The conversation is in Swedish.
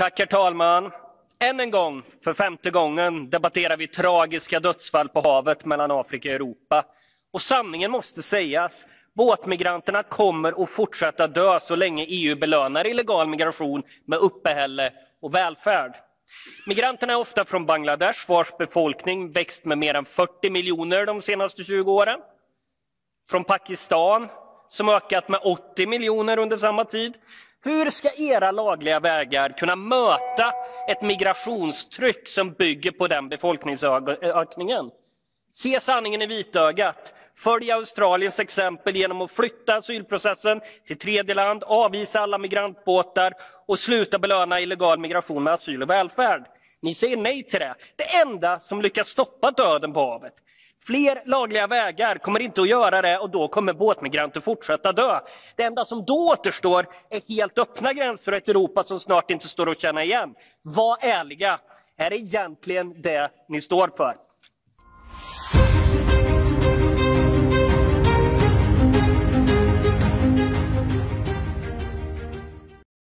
Tack herr talman. Än en gång, för femte gången, debatterar vi tragiska dödsfall på havet mellan Afrika och Europa. Och sanningen måste sägas. Båtmigranterna kommer att fortsätta dö så länge EU belönar illegal migration med uppehälle och välfärd. Migranterna är ofta från Bangladesh vars befolkning växt med mer än 40 miljoner de senaste 20 åren. Från Pakistan som ökat med 80 miljoner under samma tid hur ska era lagliga vägar kunna möta ett migrationstryck som bygger på den befolkningsökningen? Se sanningen i vitögat. Följ Australiens exempel genom att flytta asylprocessen till tredje land, avvisa alla migrantbåtar och sluta belöna illegal migration med asyl och välfärd. Ni säger nej till det. Det enda som lyckas stoppa döden på havet Fler lagliga vägar kommer inte att göra det och då kommer båtmigranter fortsätta dö. Det enda som då återstår är helt öppna gränser och ett Europa som snart inte står att känna igen. Var ärliga! Är det egentligen det ni står för?